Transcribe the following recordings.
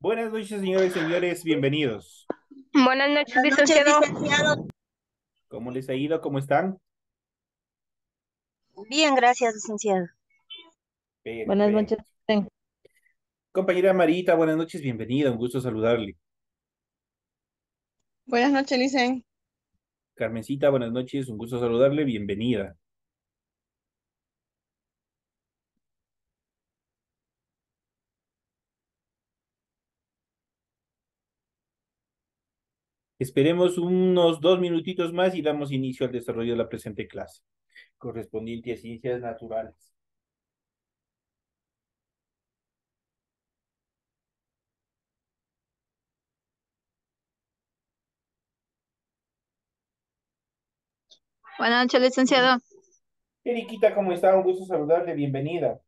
Buenas noches, señores y señores, bienvenidos. Buenas noches, licenciado. ¿Cómo les ha ido? ¿Cómo están? Bien, gracias, licenciado. Buenas noches. Compañera Marita, buenas noches, bienvenida, un gusto saludarle. Buenas noches, Licen. Carmencita, buenas noches, un gusto saludarle, bienvenida. Esperemos unos dos minutitos más y damos inicio al desarrollo de la presente clase, correspondiente a ciencias naturales. Buenas noches, licenciado. Eriquita, ¿cómo está? Un gusto saludarle, bienvenida.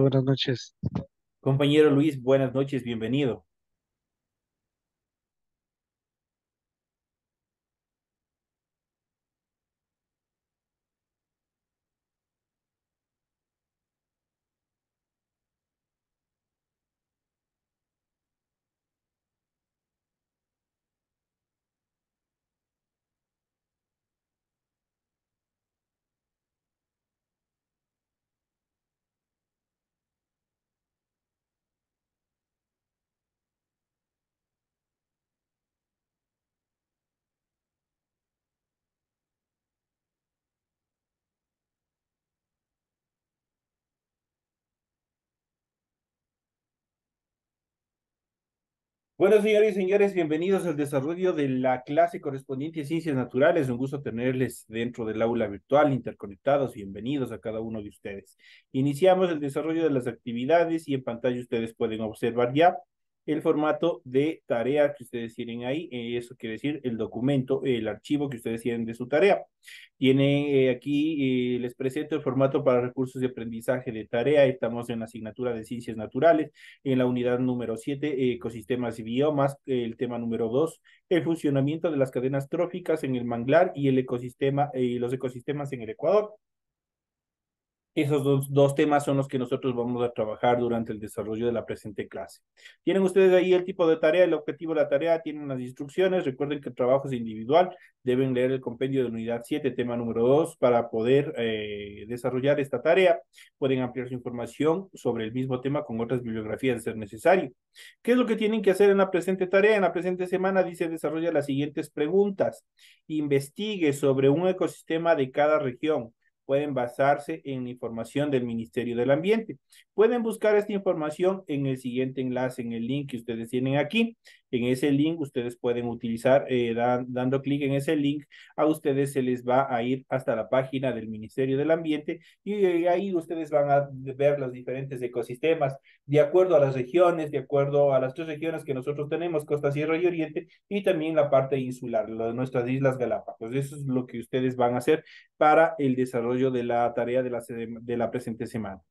buenas noches. Compañero Luis, buenas noches, bienvenido. Bueno, señores y señores, bienvenidos al desarrollo de la clase correspondiente a Ciencias Naturales. Un gusto tenerles dentro del aula virtual, interconectados. Bienvenidos a cada uno de ustedes. Iniciamos el desarrollo de las actividades y en pantalla ustedes pueden observar ya el formato de tarea que ustedes tienen ahí, eh, eso quiere decir el documento, el archivo que ustedes tienen de su tarea. Tiene eh, aquí, eh, les presento el formato para recursos de aprendizaje de tarea, estamos en la asignatura de ciencias naturales, en la unidad número 7, ecosistemas y biomas, el tema número 2, el funcionamiento de las cadenas tróficas en el manglar y el ecosistema, los ecosistemas en el Ecuador. Esos dos, temas son los que nosotros vamos a trabajar durante el desarrollo de la presente clase. Tienen ustedes ahí el tipo de tarea, el objetivo de la tarea, tienen las instrucciones. Recuerden que el trabajo es individual. Deben leer el compendio de unidad 7, tema número 2, para poder eh, desarrollar esta tarea. Pueden ampliar su información sobre el mismo tema con otras bibliografías de ser necesario. ¿Qué es lo que tienen que hacer en la presente tarea? En la presente semana dice desarrolla las siguientes preguntas. Investigue sobre un ecosistema de cada región pueden basarse en información del Ministerio del Ambiente. Pueden buscar esta información en el siguiente enlace, en el link que ustedes tienen aquí. En ese link ustedes pueden utilizar, eh, dando clic en ese link, a ustedes se les va a ir hasta la página del Ministerio del Ambiente y eh, ahí ustedes van a ver los diferentes ecosistemas de acuerdo a las regiones, de acuerdo a las tres regiones que nosotros tenemos, Costa Sierra y Oriente, y también la parte insular, de nuestras Islas Galápagos. Eso es lo que ustedes van a hacer para el desarrollo de la tarea de la presente semana.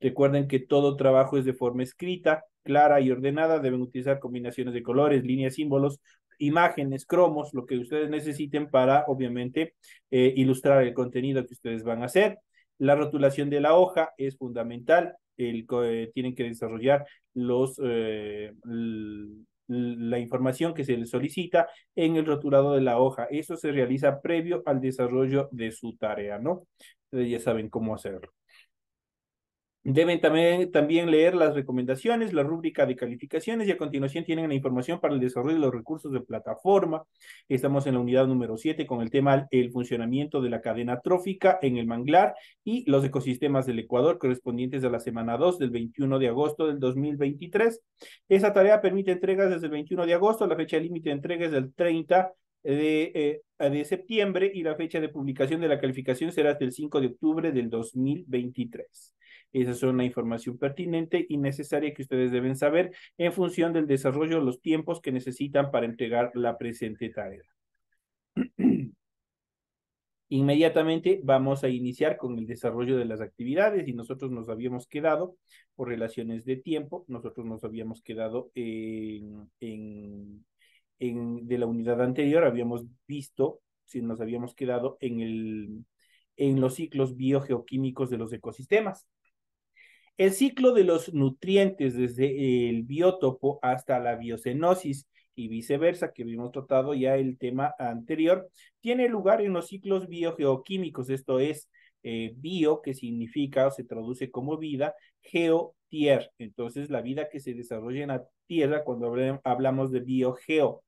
Recuerden que todo trabajo es de forma escrita, clara y ordenada. Deben utilizar combinaciones de colores, líneas, símbolos, imágenes, cromos, lo que ustedes necesiten para, obviamente, eh, ilustrar el contenido que ustedes van a hacer. La rotulación de la hoja es fundamental. El, eh, tienen que desarrollar los, eh, la información que se les solicita en el rotulado de la hoja. Eso se realiza previo al desarrollo de su tarea, ¿no? Ustedes ya saben cómo hacerlo. Deben también, también leer las recomendaciones, la rúbrica de calificaciones y a continuación tienen la información para el desarrollo de los recursos de plataforma. Estamos en la unidad número 7 con el tema el funcionamiento de la cadena trófica en el manglar y los ecosistemas del Ecuador correspondientes a la semana 2 del 21 de agosto del 2023. Esa tarea permite entregas desde el 21 de agosto, la fecha límite de entrega es del 30 de, eh, de septiembre y la fecha de publicación de la calificación será hasta el 5 de octubre del 2023. Esa es una información pertinente y necesaria que ustedes deben saber en función del desarrollo de los tiempos que necesitan para entregar la presente tarea. Inmediatamente vamos a iniciar con el desarrollo de las actividades y nosotros nos habíamos quedado, por relaciones de tiempo, nosotros nos habíamos quedado en en, de la unidad anterior habíamos visto, si nos habíamos quedado en, el, en los ciclos biogeoquímicos de los ecosistemas. El ciclo de los nutrientes desde el biótopo hasta la biocenosis y viceversa, que habíamos tratado ya el tema anterior, tiene lugar en los ciclos biogeoquímicos, esto es, eh, bio, que significa o se traduce como vida, geo, tierra. Entonces, la vida que se desarrolla en la tierra, cuando hablamos de biogeo,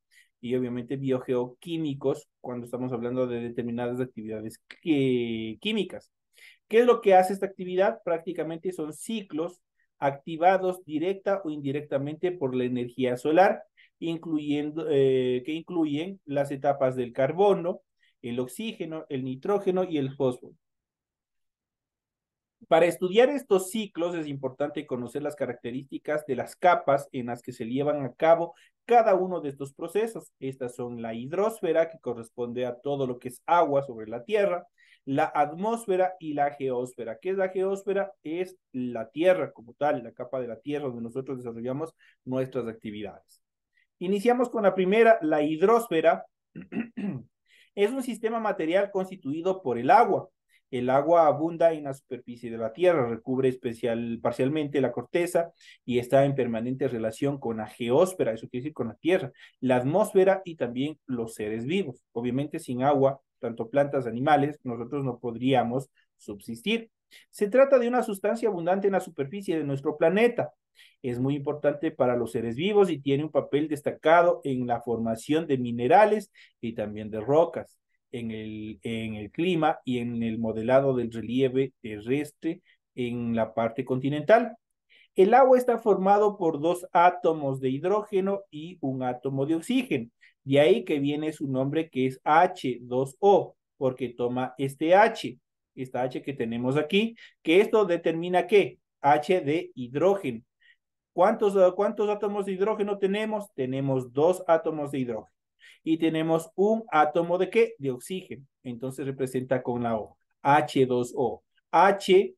y obviamente biogeoquímicos cuando estamos hablando de determinadas actividades químicas. ¿Qué es lo que hace esta actividad? Prácticamente son ciclos activados directa o indirectamente por la energía solar, incluyendo, eh, que incluyen las etapas del carbono, el oxígeno, el nitrógeno y el fósforo. Para estudiar estos ciclos es importante conocer las características de las capas en las que se llevan a cabo cada uno de estos procesos. Estas son la hidrósfera, que corresponde a todo lo que es agua sobre la Tierra, la atmósfera y la geósfera. ¿Qué es la geósfera? Es la Tierra como tal, la capa de la Tierra donde nosotros desarrollamos nuestras actividades. Iniciamos con la primera, la hidrósfera. es un sistema material constituido por el agua, el agua abunda en la superficie de la Tierra, recubre especial, parcialmente la corteza y está en permanente relación con la geósfera, eso quiere decir con la Tierra, la atmósfera y también los seres vivos. Obviamente sin agua, tanto plantas, animales, nosotros no podríamos subsistir. Se trata de una sustancia abundante en la superficie de nuestro planeta. Es muy importante para los seres vivos y tiene un papel destacado en la formación de minerales y también de rocas en el, en el clima y en el modelado del relieve terrestre en la parte continental. El agua está formado por dos átomos de hidrógeno y un átomo de oxígeno. De ahí que viene su nombre que es H2O, porque toma este H, esta H que tenemos aquí, que esto determina qué? H de hidrógeno. ¿Cuántos, ¿Cuántos átomos de hidrógeno tenemos? Tenemos dos átomos de hidrógeno y tenemos un átomo de qué? De oxígeno. Entonces representa con la O, H2O. H2,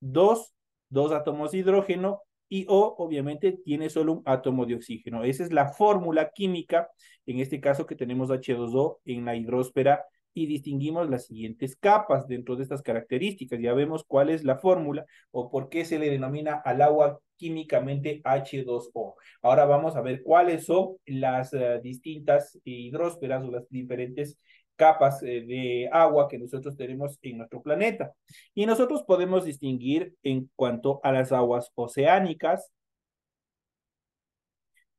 dos átomos de hidrógeno y O obviamente tiene solo un átomo de oxígeno. Esa es la fórmula química, en este caso que tenemos H2O en la hidrósfera y distinguimos las siguientes capas dentro de estas características. Ya vemos cuál es la fórmula o por qué se le denomina al agua químicamente H2O. Ahora vamos a ver cuáles son las eh, distintas hidrósferas o las diferentes capas eh, de agua que nosotros tenemos en nuestro planeta. Y nosotros podemos distinguir en cuanto a las aguas oceánicas,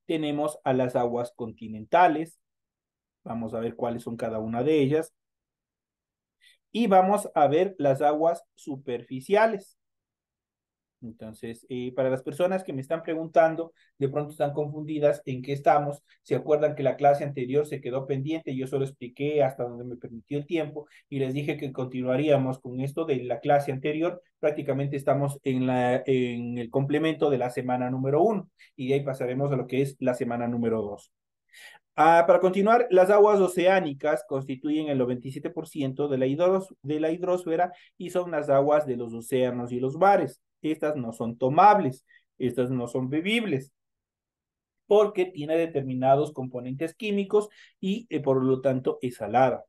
tenemos a las aguas continentales, vamos a ver cuáles son cada una de ellas, y vamos a ver las aguas superficiales. Entonces, eh, para las personas que me están preguntando, de pronto están confundidas en qué estamos, se acuerdan que la clase anterior se quedó pendiente, yo solo expliqué hasta donde me permitió el tiempo y les dije que continuaríamos con esto de la clase anterior, prácticamente estamos en, en el complemento de la semana número uno y de ahí pasaremos a lo que es la semana número dos. Ah, para continuar, las aguas oceánicas constituyen el 97% de la, de la hidrosfera y son las aguas de los océanos y los bares estas no son tomables, estas no son bebibles porque tiene determinados componentes químicos y eh, por lo tanto es salada.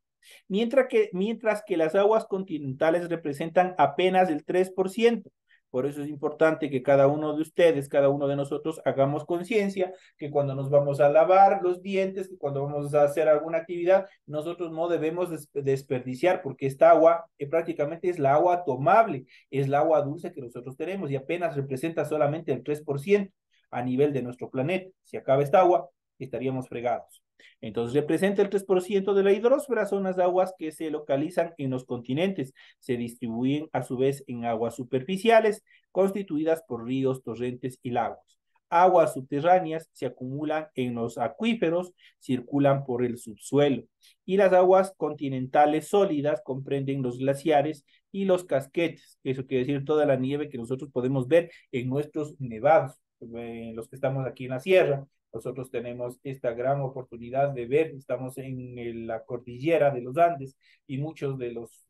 Mientras que, mientras que las aguas continentales representan apenas el 3%, por eso es importante que cada uno de ustedes, cada uno de nosotros hagamos conciencia que cuando nos vamos a lavar los dientes, que cuando vamos a hacer alguna actividad, nosotros no debemos desperdiciar porque esta agua eh, prácticamente es la agua tomable, es la agua dulce que nosotros tenemos y apenas representa solamente el 3% a nivel de nuestro planeta. Si acaba esta agua, estaríamos fregados. Entonces representa el 3% de la hidrosfera, son las aguas que se localizan en los continentes. Se distribuyen a su vez en aguas superficiales constituidas por ríos, torrentes y lagos. Aguas subterráneas se acumulan en los acuíferos, circulan por el subsuelo. Y las aguas continentales sólidas comprenden los glaciares y los casquetes. Eso quiere decir toda la nieve que nosotros podemos ver en nuestros nevados, los que estamos aquí en la sierra nosotros tenemos esta gran oportunidad de ver, estamos en la cordillera de los Andes y muchos de, los,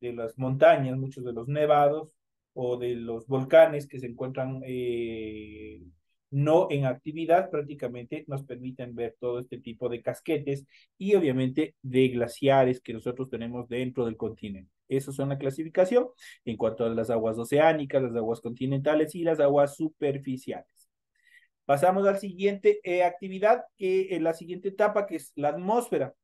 de las montañas, muchos de los nevados o de los volcanes que se encuentran eh, no en actividad prácticamente nos permiten ver todo este tipo de casquetes y obviamente de glaciares que nosotros tenemos dentro del continente. eso es una clasificación en cuanto a las aguas oceánicas, las aguas continentales y las aguas superficiales. Pasamos al siguiente eh, actividad, que en eh, la siguiente etapa, que es la atmósfera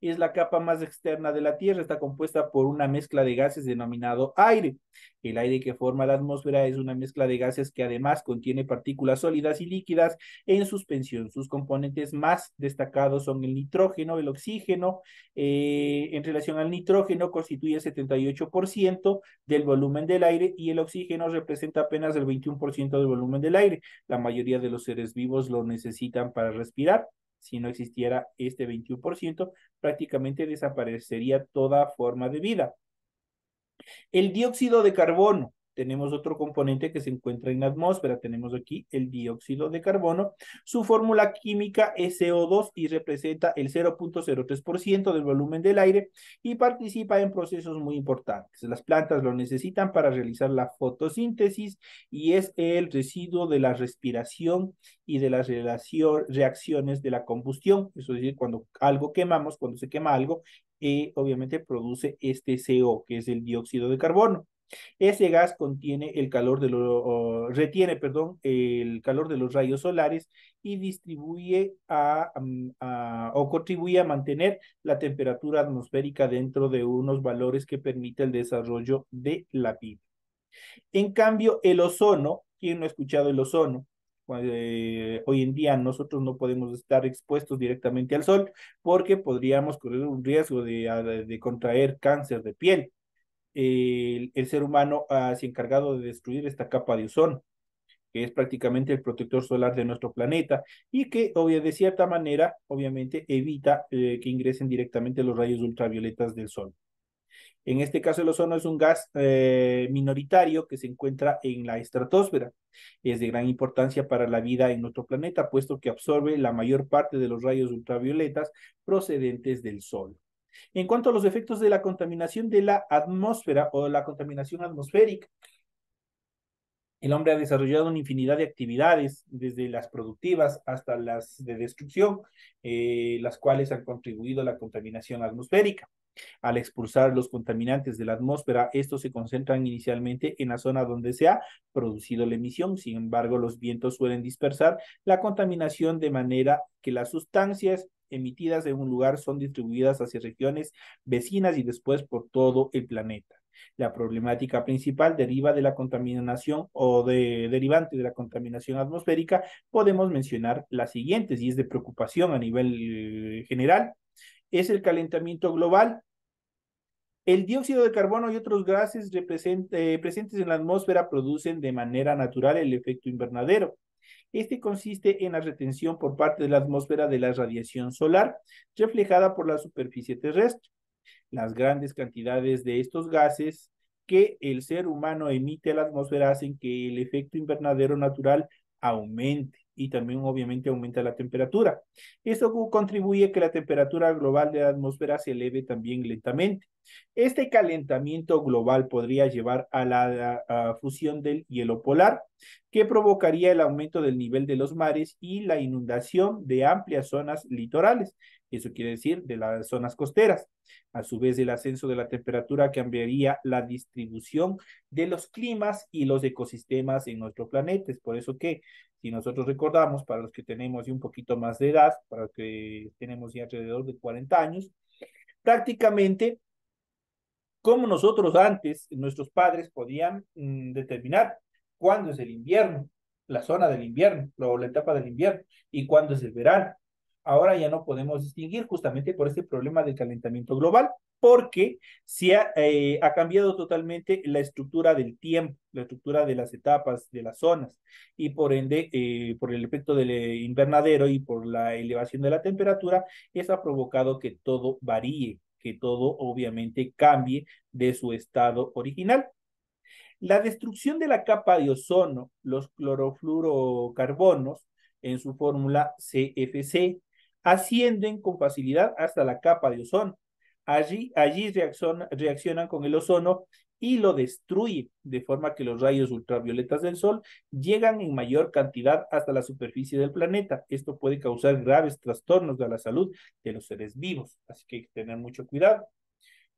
es la capa más externa de la Tierra. Está compuesta por una mezcla de gases denominado aire. El aire que forma la atmósfera es una mezcla de gases que además contiene partículas sólidas y líquidas en suspensión. Sus componentes más destacados son el nitrógeno, el oxígeno. Eh, en relación al nitrógeno constituye el 78% del volumen del aire y el oxígeno representa apenas el 21% del volumen del aire. La mayoría de los seres vivos lo necesitan para respirar si no existiera este 21%, prácticamente desaparecería toda forma de vida. El dióxido de carbono, tenemos otro componente que se encuentra en la atmósfera. Tenemos aquí el dióxido de carbono. Su fórmula química es CO2 y representa el 0.03% del volumen del aire y participa en procesos muy importantes. Las plantas lo necesitan para realizar la fotosíntesis y es el residuo de la respiración y de las reacciones de la combustión. es decir, cuando algo quemamos, cuando se quema algo, eh, obviamente produce este CO, que es el dióxido de carbono. Ese gas contiene el calor retiene, perdón, el calor de los rayos solares y distribuye mm, o contribuye a mantener la temperatura atmosférica dentro de unos valores que permiten el desarrollo de la vida. En cambio, el ozono, ¿quién no ha escuchado el ozono? Pues, eh, hoy en día nosotros no podemos estar expuestos directamente al sol porque podríamos correr un riesgo de contraer cáncer de piel el, ser humano se encargado de destruir esta capa de ozono, que es prácticamente el protector solar de nuestro planeta y que de cierta manera, obviamente, evita eh, que ingresen directamente los rayos ultravioletas del sol. En este caso, el ozono es un gas eh, minoritario que se encuentra en la estratosfera. Es de gran importancia para la vida en nuestro planeta, puesto que absorbe la mayor parte de los rayos ultravioletas procedentes del Sol. En cuanto a los efectos de la contaminación de la atmósfera o la contaminación atmosférica, el hombre ha desarrollado una infinidad de actividades, desde las productivas hasta las de destrucción, eh, las cuales han contribuido a la contaminación atmosférica. Al expulsar los contaminantes de la atmósfera, estos se concentran inicialmente en la zona donde se ha producido la emisión. Sin embargo, los vientos suelen dispersar la contaminación de manera que las sustancias emitidas en un lugar son distribuidas hacia regiones vecinas y después por todo el planeta. La problemática principal deriva de la contaminación o de derivante de la contaminación atmosférica. Podemos mencionar las siguientes y es de preocupación a nivel general. Es el calentamiento global, el dióxido de carbono y otros gases eh, presentes en la atmósfera producen de manera natural el efecto invernadero. Este consiste en la retención por parte de la atmósfera de la radiación solar reflejada por la superficie terrestre. Las grandes cantidades de estos gases que el ser humano emite a la atmósfera hacen que el efecto invernadero natural aumente y también obviamente aumenta la temperatura. Esto contribuye a que la temperatura global de la atmósfera se eleve también lentamente. Este calentamiento global podría llevar a la fusión del hielo polar, que provocaría el aumento del nivel de los mares y la inundación de amplias zonas litorales. Eso quiere decir de las zonas costeras. A su vez, el ascenso de la temperatura cambiaría la distribución de los climas y los ecosistemas en nuestro planeta. Es por eso que, si nosotros recordamos, para los que tenemos un poquito más de edad, para los que tenemos ya alrededor de 40 años, prácticamente como nosotros antes, nuestros padres podían mm, determinar cuándo es el invierno, la zona del invierno o la etapa del invierno y cuándo es el verano ahora ya no podemos distinguir justamente por este problema del calentamiento global, porque se eh, ha, cambiado totalmente la estructura del tiempo, la estructura de las etapas, de las zonas, y por ende, eh, por el efecto del eh, invernadero y por la elevación de la temperatura, eso ha provocado que todo varíe, que todo obviamente cambie de su estado original. La destrucción de la capa de ozono, los clorofluorocarbonos, en su fórmula CFC, ascienden con facilidad hasta la capa de ozono. Allí, allí reaccionan con el ozono y lo destruyen, de forma que los rayos ultravioletas del Sol llegan en mayor cantidad hasta la superficie del planeta. Esto puede causar graves trastornos de la salud de los seres vivos, así que hay que tener mucho cuidado.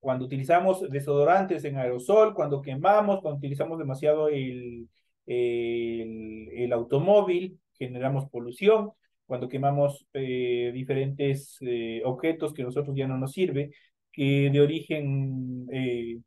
Cuando utilizamos desodorantes en aerosol, cuando quemamos, cuando utilizamos demasiado el, el automóvil, generamos polución, cuando quemamos eh, diferentes eh, objetos que a nosotros ya no nos sirve, que de origen eh,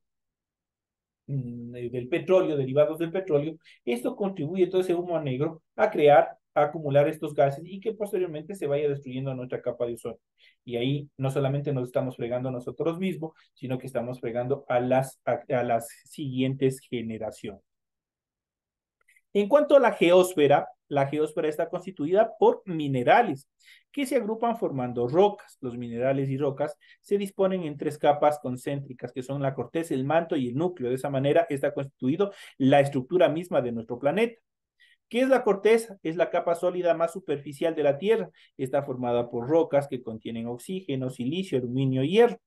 mm, del petróleo, derivados del petróleo, esto contribuye todo ese humo negro a crear, a acumular estos gases y que posteriormente se vaya destruyendo nuestra capa de ozono. Y ahí no solamente nos estamos fregando a nosotros mismos, sino que estamos fregando a las, a las siguientes generaciones. En cuanto a la geósfera, la geósfera está constituida por minerales que se agrupan formando rocas. Los minerales y rocas se disponen en tres capas concéntricas que son la corteza, el manto y el núcleo. De esa manera está constituido la estructura misma de nuestro planeta. ¿Qué es la corteza? Es la capa sólida más superficial de la Tierra. Está formada por rocas que contienen oxígeno, silicio, aluminio y hierro.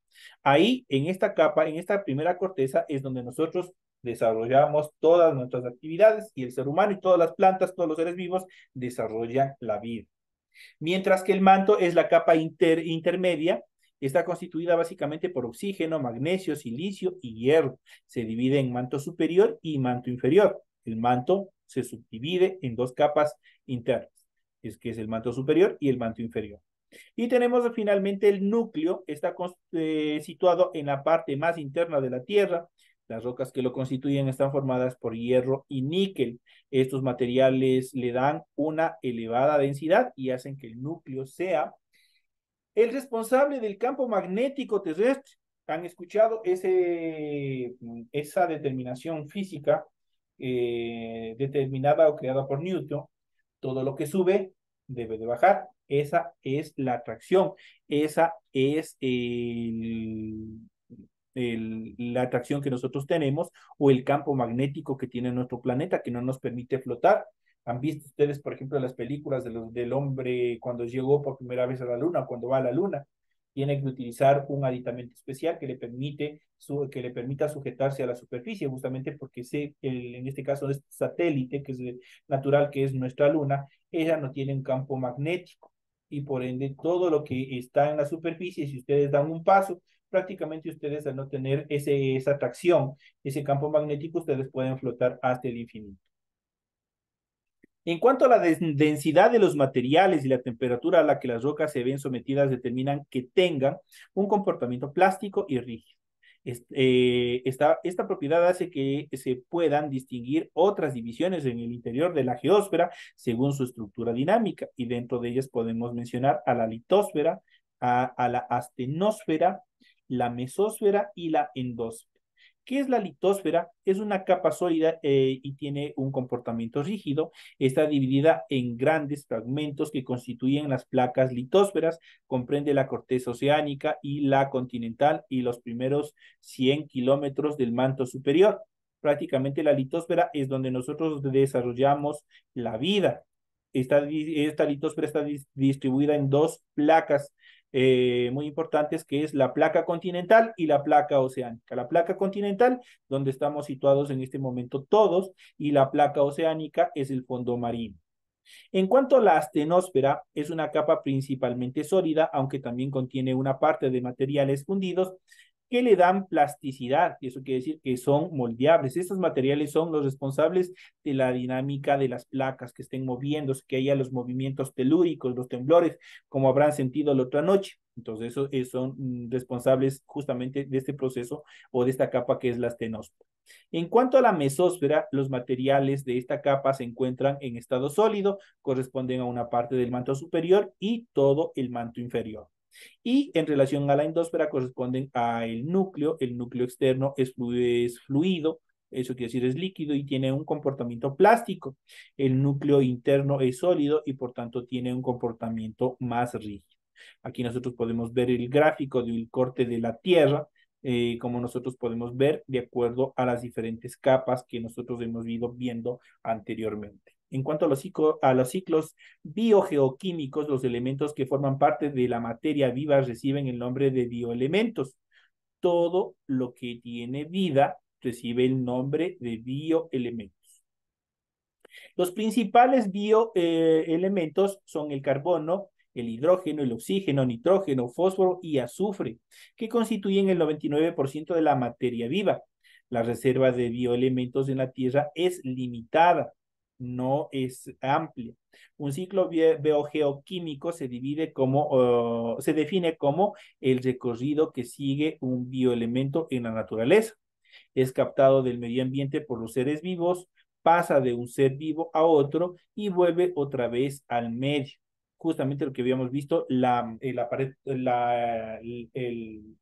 Ahí, en esta capa, en esta primera corteza, es donde nosotros desarrollamos todas nuestras actividades y el ser humano y todas las plantas, todos los seres vivos desarrollan la vida. Mientras que el manto es la capa intermedia, está constituida básicamente por oxígeno, magnesio, silicio y hierro. Se divide en manto superior y manto inferior. El manto se subdivide en dos capas internas, es que es el manto superior y el manto inferior. Y tenemos finalmente el núcleo, está eh, situado en la parte más interna de la Tierra, las rocas que lo constituyen están formadas por hierro y níquel. Estos materiales le dan una elevada densidad y hacen que el núcleo sea el responsable del campo magnético terrestre. ¿Han escuchado ese, esa determinación física eh, determinada o creada por Newton? Todo lo que sube debe de bajar. Esa es la atracción. Esa es el, la atracción que nosotros tenemos o el campo magnético que tiene nuestro planeta que no nos permite flotar. ¿Han visto ustedes, por ejemplo, las películas del hombre cuando llegó por primera vez a la Luna, cuando va a la Luna? Tiene que utilizar un aditamento especial que le, permite que le permita sujetarse a la superficie, justamente porque se, en este caso es este satélite, que es natural, que es nuestra Luna, ella no tiene un campo magnético y por ende todo lo que está en la superficie, si ustedes dan un paso, prácticamente ustedes al no tener esa atracción, ese campo magnético, ustedes pueden flotar hasta el infinito. En cuanto a la densidad de los materiales y la temperatura a la que las rocas se ven sometidas, determinan que tengan un comportamiento plástico y rígido. Eh, esta, propiedad hace que se puedan distinguir otras divisiones en el interior de la geósfera según su estructura dinámica y dentro de ellas podemos mencionar a la litósfera, a, a la astenosfera, la mesósfera y la endósfera. ¿Qué es la litósfera? Es una capa sólida eh, y tiene un comportamiento rígido. Está dividida en grandes fragmentos que constituyen las placas litósferas. Comprende la corteza oceánica y la continental y los primeros 100 kilómetros del manto superior. Prácticamente la litósfera es donde nosotros desarrollamos la vida. Esta, esta litosfera está distribuida en dos placas eh, muy importantes, que es la placa continental y la placa oceánica. La placa continental, donde estamos situados en este momento todos, y la placa oceánica es el fondo marino. En cuanto a la astenósfera, es una capa principalmente sólida, aunque también contiene una parte de materiales fundidos que le dan plasticidad, y eso quiere decir que son moldeables. Estos materiales son los responsables de la dinámica de las placas que estén moviéndose, que haya los movimientos telúricos, los temblores, como habrán sentido la otra noche. Entonces, eso, eh, son mm, responsables justamente de este proceso o de esta capa que es la astenósfera. En cuanto a la mesósfera, los materiales de esta capa se encuentran en estado sólido, corresponden a una parte del manto superior y todo el manto inferior. Y en relación a la endósfera corresponden al núcleo, el núcleo externo es, fluido, eso quiere decir es líquido y tiene un comportamiento plástico. El núcleo interno es sólido y por tanto tiene un comportamiento más rígido. Aquí nosotros podemos ver el gráfico del corte de la Tierra, eh, como nosotros podemos ver de acuerdo a las diferentes capas que nosotros hemos ido viendo anteriormente. En cuanto a los, ciclos biogeoquímicos, los elementos que forman parte de la materia viva reciben el nombre de bioelementos. Todo lo que tiene vida recibe el nombre de bioelementos. Los principales bioelementos son el carbono, el hidrógeno, el oxígeno, nitrógeno, fósforo y azufre, que constituyen el 99% de la materia viva. La reserva de bioelementos en la Tierra es limitada no es amplia. Un ciclo biogeoquímico se divide como, oh, se define como el recorrido que sigue un bioelemento en la naturaleza. Es captado del medio ambiente por los seres vivos, pasa de un ser vivo a otro y vuelve otra vez al medio. Justamente lo que habíamos visto, la, eh, pared, la, el,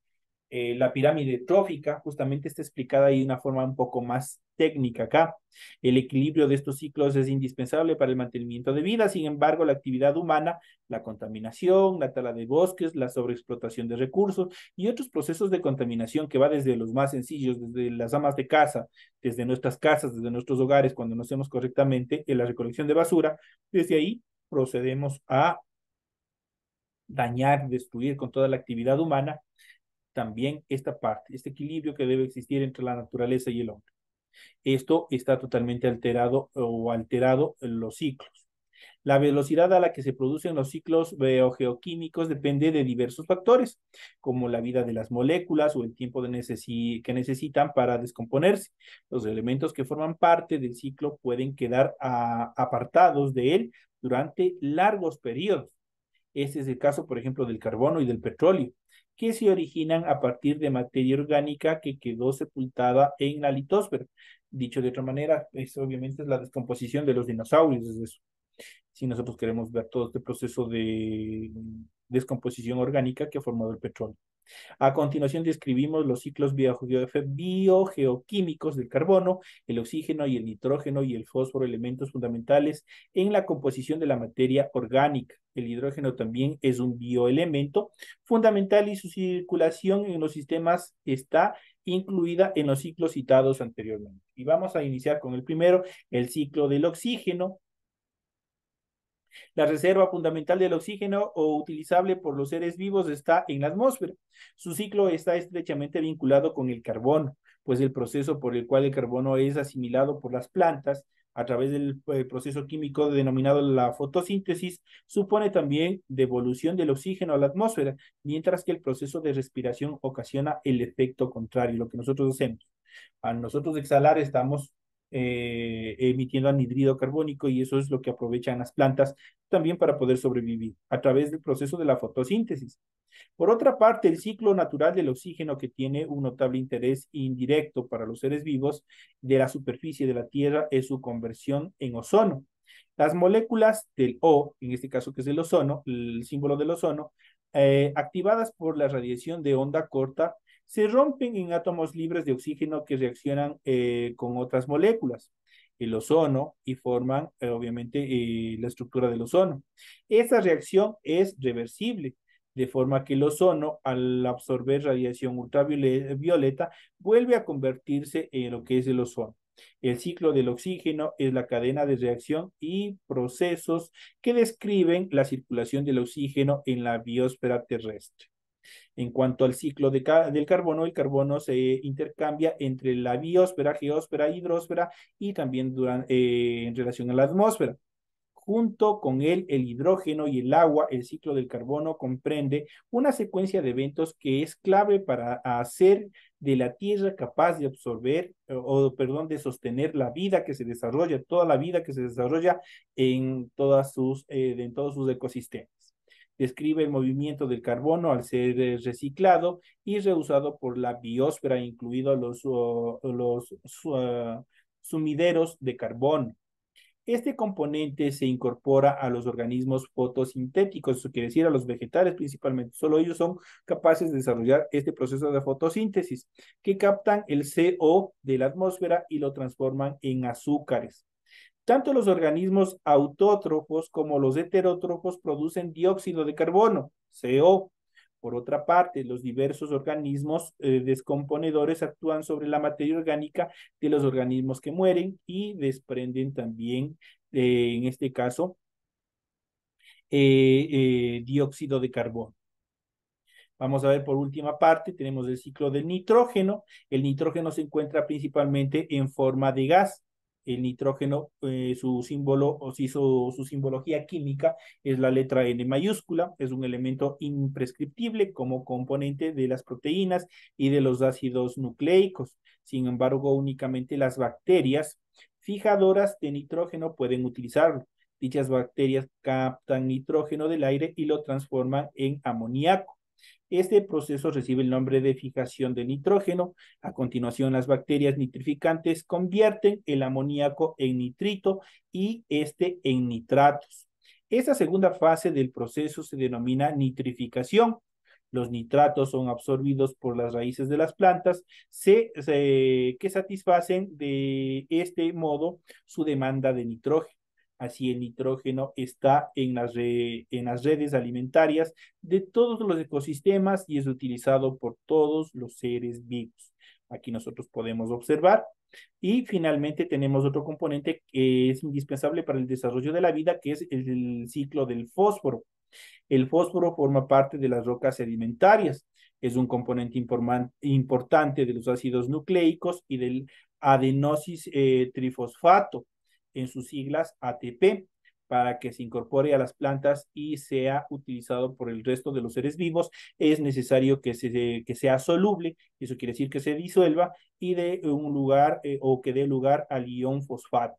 eh, la pirámide trófica, justamente está explicada ahí de una forma un poco más técnica acá. El equilibrio de estos ciclos es indispensable para el mantenimiento de vida, sin embargo, la actividad humana, la contaminación, la tala de bosques, la sobreexplotación de recursos y otros procesos de contaminación que va desde los más sencillos, desde las amas de casa, desde nuestras casas, desde nuestros hogares, cuando no hacemos correctamente eh, la recolección de basura, desde ahí procedemos a dañar, destruir con toda la actividad humana también esta parte, este equilibrio que debe existir entre la naturaleza y el hombre. Esto está totalmente alterado o alterado en los ciclos. La velocidad a la que se producen los ciclos biogeoquímicos depende de diversos factores, como la vida de las moléculas o el tiempo que necesitan para descomponerse. Los elementos que forman parte del ciclo pueden quedar apartados de él durante largos periodos. Este es el caso, por ejemplo, del carbono y del petróleo que se originan a partir de materia orgánica que quedó sepultada en la litosfera. Dicho de otra manera, es obviamente es la descomposición de los dinosaurios, es eso. Si nosotros queremos ver todo este proceso de descomposición orgánica que ha formado el petróleo. A continuación describimos los ciclos biogeoquímicos del carbono, el oxígeno y el nitrógeno y el fósforo, elementos fundamentales en la composición de la materia orgánica. El hidrógeno también es un bioelemento fundamental y su circulación en los sistemas está incluida en los ciclos citados anteriormente. Y vamos a iniciar con el primero, el ciclo del oxígeno, la reserva fundamental del oxígeno o utilizable por los seres vivos está en la atmósfera. Su ciclo está estrechamente vinculado con el carbono, pues el proceso por el cual el carbono es asimilado por las plantas a través del eh, proceso químico denominado la fotosíntesis, supone también devolución del oxígeno a la atmósfera, mientras que el proceso de respiración ocasiona el efecto contrario, lo que nosotros hacemos. A nosotros exhalar estamos eh, emitiendo anhidrido carbónico y eso es lo que aprovechan las plantas también para poder sobrevivir a través del proceso de la fotosíntesis. Por otra parte, el ciclo natural del oxígeno que tiene un notable interés indirecto para los seres vivos de la superficie de la Tierra es su conversión en ozono. Las moléculas del O, en este caso que es el ozono, el símbolo del ozono, eh, activadas por la radiación de onda corta, se rompen en átomos libres de oxígeno que reaccionan eh, con otras moléculas, el ozono, y forman eh, obviamente eh, la estructura del ozono. Esa reacción es reversible, de forma que el ozono, al absorber radiación ultravioleta, vuelve a convertirse en lo que es el ozono. El ciclo del oxígeno es la cadena de reacción y procesos que describen la circulación del oxígeno en la biosfera terrestre. En cuanto al ciclo del carbono, el carbono se intercambia entre la biosfera, geósfera, hidrósfera y también eh, en relación a la atmósfera. Junto con él, el hidrógeno y el agua, el ciclo del carbono comprende una secuencia de eventos que es clave para hacer de la Tierra capaz de absorber, eh, o perdón, de sostener la vida que se desarrolla, toda la vida que se desarrolla en, todas sus, eh, en todos sus ecosistemas describe el movimiento del carbono al ser eh, reciclado y reusado por la biosfera, incluidos los, ah, sumideros de carbono. Este componente se incorpora a los organismos fotosintéticos, eso quiere decir a los vegetales principalmente. Solo ellos son capaces de desarrollar este proceso de fotosíntesis, que captan el CO de la atmósfera y lo transforman en azúcares. Tanto los organismos autótrofos como los heterótrofos producen dióxido de carbono, CO. Por otra parte, los diversos organismos eh, descomponedores actúan sobre la materia orgánica de los organismos que mueren y desprenden también, eh, en este caso, eh, dióxido de carbono. Vamos a ver por última parte, tenemos el ciclo del nitrógeno. El nitrógeno se encuentra principalmente en forma de gas el nitrógeno, eh, su símbolo o si su, su, simbología química es la letra N mayúscula, es un elemento imprescriptible como componente de las proteínas y de los ácidos nucleicos. Sin embargo, únicamente las bacterias fijadoras de nitrógeno pueden utilizarlo. Dichas bacterias captan nitrógeno del aire y lo transforman en amoníaco. Este proceso recibe el nombre de fijación de nitrógeno. A continuación, las bacterias nitrificantes convierten el amoníaco en nitrito y este en nitratos. Esta segunda fase del proceso se denomina nitrificación. Los nitratos son absorbidos por las raíces de las plantas que satisfacen de este modo su demanda de nitrógeno. Así el nitrógeno está en las, en las redes alimentarias de todos los ecosistemas y es utilizado por todos los seres vivos. Aquí nosotros podemos observar. Y finalmente tenemos otro componente que es indispensable para el desarrollo de la vida, que es el ciclo del fósforo. El fósforo forma parte de las rocas sedimentarias. Es un componente importante de los ácidos nucleicos y del adenosis eh, trifosfato en sus siglas ATP, para que se incorpore a las plantas y sea utilizado por el resto de los seres vivos, es necesario que, se, sea soluble, eso quiere decir que se disuelva y dé un lugar eh, o que dé lugar al ion fosfato.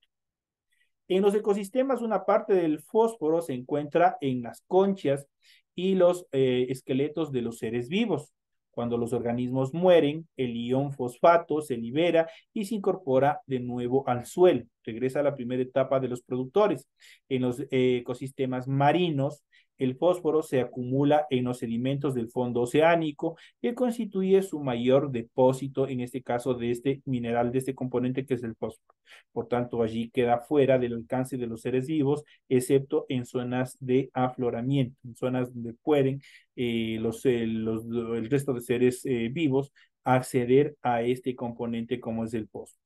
En los ecosistemas, una parte del fósforo se encuentra en las conchas y los eh, esqueletos de los seres vivos. Cuando los organismos mueren, el ion fosfato se libera y se incorpora de nuevo al suelo. Regresa a la primera etapa de los productores. En los eh, ecosistemas marinos, el fósforo se acumula en los sedimentos del fondo oceánico, que constituye su mayor depósito, en este caso, de este mineral, de este componente que es el fósforo. Por tanto, allí queda fuera del alcance de los seres vivos, excepto en zonas de afloramiento, en zonas donde pueden eh, eh, el resto de seres eh, vivos acceder a este componente como es el fósforo.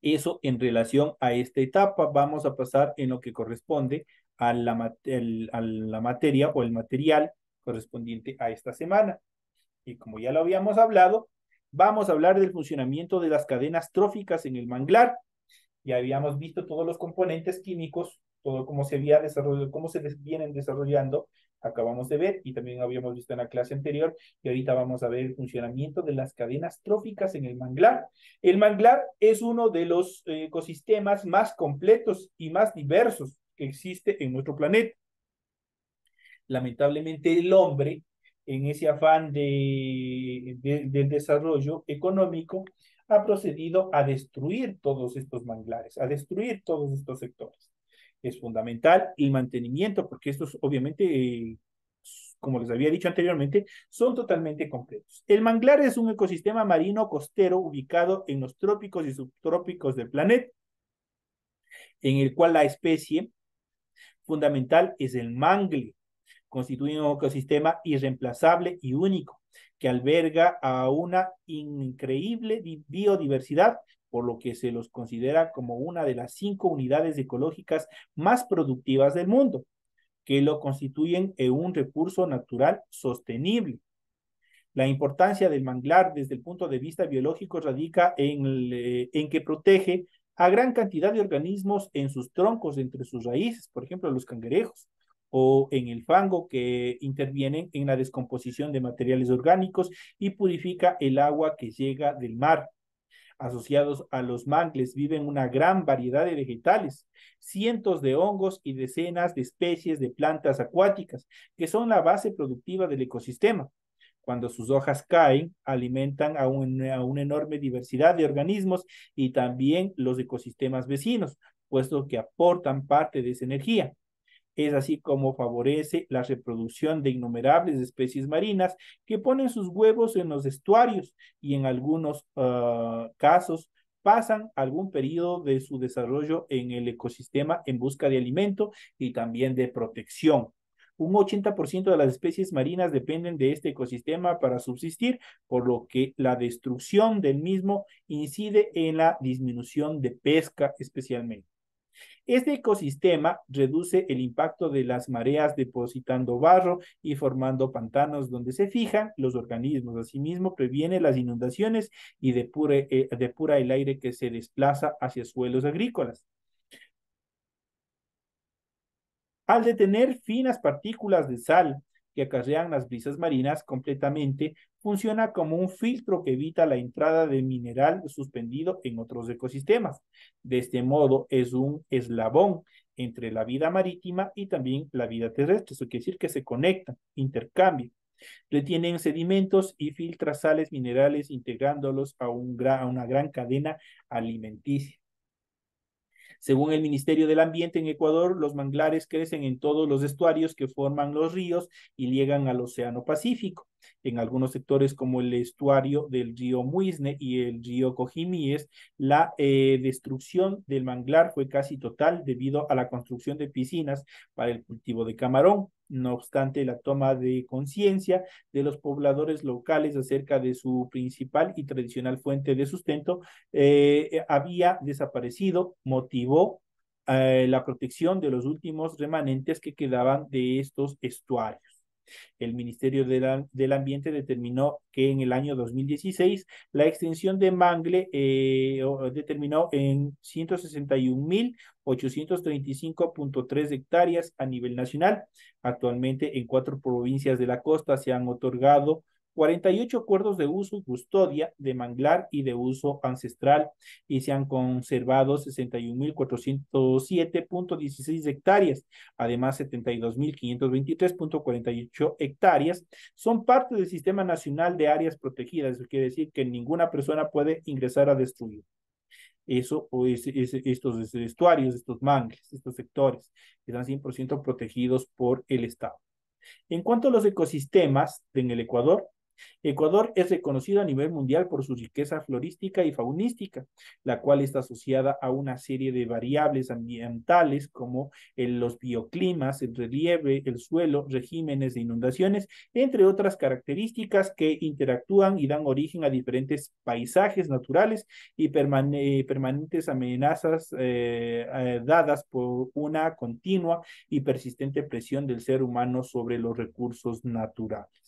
Eso en relación a esta etapa, vamos a pasar en lo que corresponde a la, a la materia o el material correspondiente a esta semana. Y como ya lo habíamos hablado, vamos a hablar del funcionamiento de las cadenas tróficas en el manglar. Ya habíamos visto todos los componentes químicos, todo cómo se había desarrollado, cómo se vienen desarrollando, acabamos de ver y también habíamos visto en la clase anterior y ahorita vamos a ver el funcionamiento de las cadenas tróficas en el manglar. El manglar es uno de los eh, ecosistemas más completos y más diversos existe en nuestro planeta. Lamentablemente el hombre, en ese afán de, del desarrollo económico, ha procedido a destruir todos estos manglares, a destruir todos estos sectores. Es fundamental el mantenimiento, porque estos obviamente eh, como les había dicho anteriormente, son totalmente completos. El manglar es un ecosistema marino costero ubicado en los trópicos y subtrópicos del planeta, en el cual la especie fundamental es el mangle, constituye un ecosistema irreemplazable y único que alberga a una increíble biodiversidad, por lo que se los considera como una de las cinco unidades ecológicas más productivas del mundo, que lo constituyen en un recurso natural sostenible. La importancia del manglar desde el punto de vista biológico radica en, eh, en que protege a gran cantidad de organismos en sus troncos, entre sus raíces, por ejemplo, los cangrejos, o en el fango que intervienen en la descomposición de materiales orgánicos y purifica el agua que llega del mar. Asociados a los mangles viven una gran variedad de vegetales, cientos de hongos y decenas de especies de plantas acuáticas, que son la base productiva del ecosistema. Cuando sus hojas caen, alimentan a, una enorme diversidad de organismos y también los ecosistemas vecinos, puesto que aportan parte de esa energía. Es así como favorece la reproducción de innumerables especies marinas que ponen sus huevos en los estuarios y en algunos ah, casos pasan algún periodo de su desarrollo en el ecosistema en busca de alimento y también de protección. Un 80% de las especies marinas dependen de este ecosistema para subsistir, por lo que la destrucción del mismo incide en la disminución de pesca especialmente. Este ecosistema reduce el impacto de las mareas depositando barro y formando pantanos donde se fijan los organismos. Asimismo, previene las inundaciones y eh, depura el aire que se desplaza hacia suelos agrícolas. Al detener finas partículas de sal que acarrean las brisas marinas completamente, funciona como un filtro que evita la entrada de mineral suspendido en otros ecosistemas. De este modo, es un eslabón entre la vida marítima y también la vida terrestre. Eso quiere decir que se conectan, intercambian. Retienen sedimentos y filtra sales minerales integrándolos a, a una gran cadena alimenticia. Según el Ministerio del Ambiente en Ecuador, los manglares crecen en todos los estuarios que forman los ríos y llegan al Océano Pacífico. En algunos sectores como el estuario del río Muisne y el río Cojimíes, la eh, destrucción del manglar fue casi total debido a la construcción de piscinas para el cultivo de camarón. No obstante, la toma de conciencia de los pobladores locales acerca de su principal y tradicional fuente de sustento eh, eh, había desaparecido, motivó eh, la protección de los últimos remanentes que quedaban de estos estuarios. El Ministerio del Ambiente determinó que en el año 2016 la extensión de mangle eh, determinó en 161.835.3 hectáreas a nivel nacional. Actualmente en cuatro provincias de la costa se han otorgado 48 acuerdos de uso y custodia de manglar y de uso ancestral y se han conservado 61.407.16 hectáreas. Además, 72.523.48 hectáreas son parte del Sistema Nacional de Áreas Protegidas. Eso quiere decir que ninguna persona puede ingresar a destruir. Eso pues, estos estuarios, estos mangles, estos sectores están 100% protegidos por el Estado. En cuanto a los ecosistemas en el Ecuador, Ecuador es reconocido a nivel mundial por su riqueza florística y faunística, la cual está asociada a una serie de variables ambientales como los bioclimas, el relieve, el suelo, regímenes de inundaciones, entre otras características que interactúan y dan origen a diferentes paisajes naturales y permanentes amenazas eh, eh, dadas por una continua y persistente presión del ser humano sobre los recursos naturales.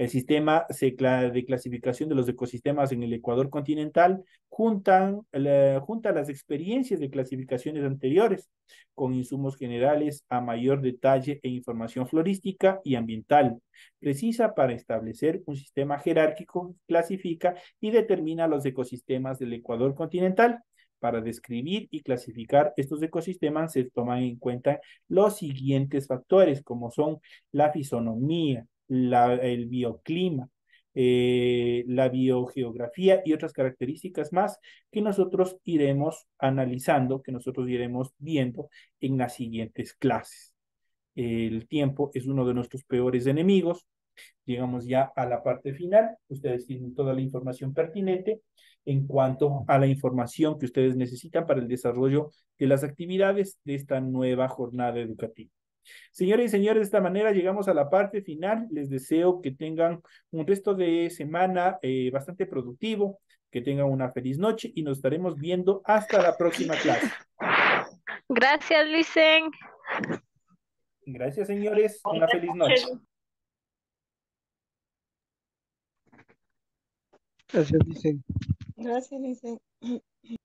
El sistema de clasificación de los ecosistemas en el Ecuador continental junta las experiencias de clasificaciones anteriores con insumos generales a mayor detalle e información florística y ambiental, precisa para establecer un sistema jerárquico, clasifica y determina los ecosistemas del Ecuador continental. Para describir y clasificar estos ecosistemas se toman en cuenta los siguientes factores, como son la fisonomía, el bioclima, eh, la biogeografía y otras características más que nosotros iremos analizando, que nosotros iremos viendo en las siguientes clases. El tiempo es uno de nuestros peores enemigos. Llegamos ya a la parte final. Ustedes tienen toda la información pertinente en cuanto a la información que ustedes necesitan para el desarrollo de las actividades de esta nueva jornada educativa. Señoras y señores, de esta manera llegamos a la parte final. Les deseo que tengan un resto de semana eh, bastante productivo, que tengan una feliz noche y nos estaremos viendo hasta la próxima clase. Gracias, Luisen. Gracias, señores. Una feliz noche. Gracias, Luisen. Gracias, Luisen.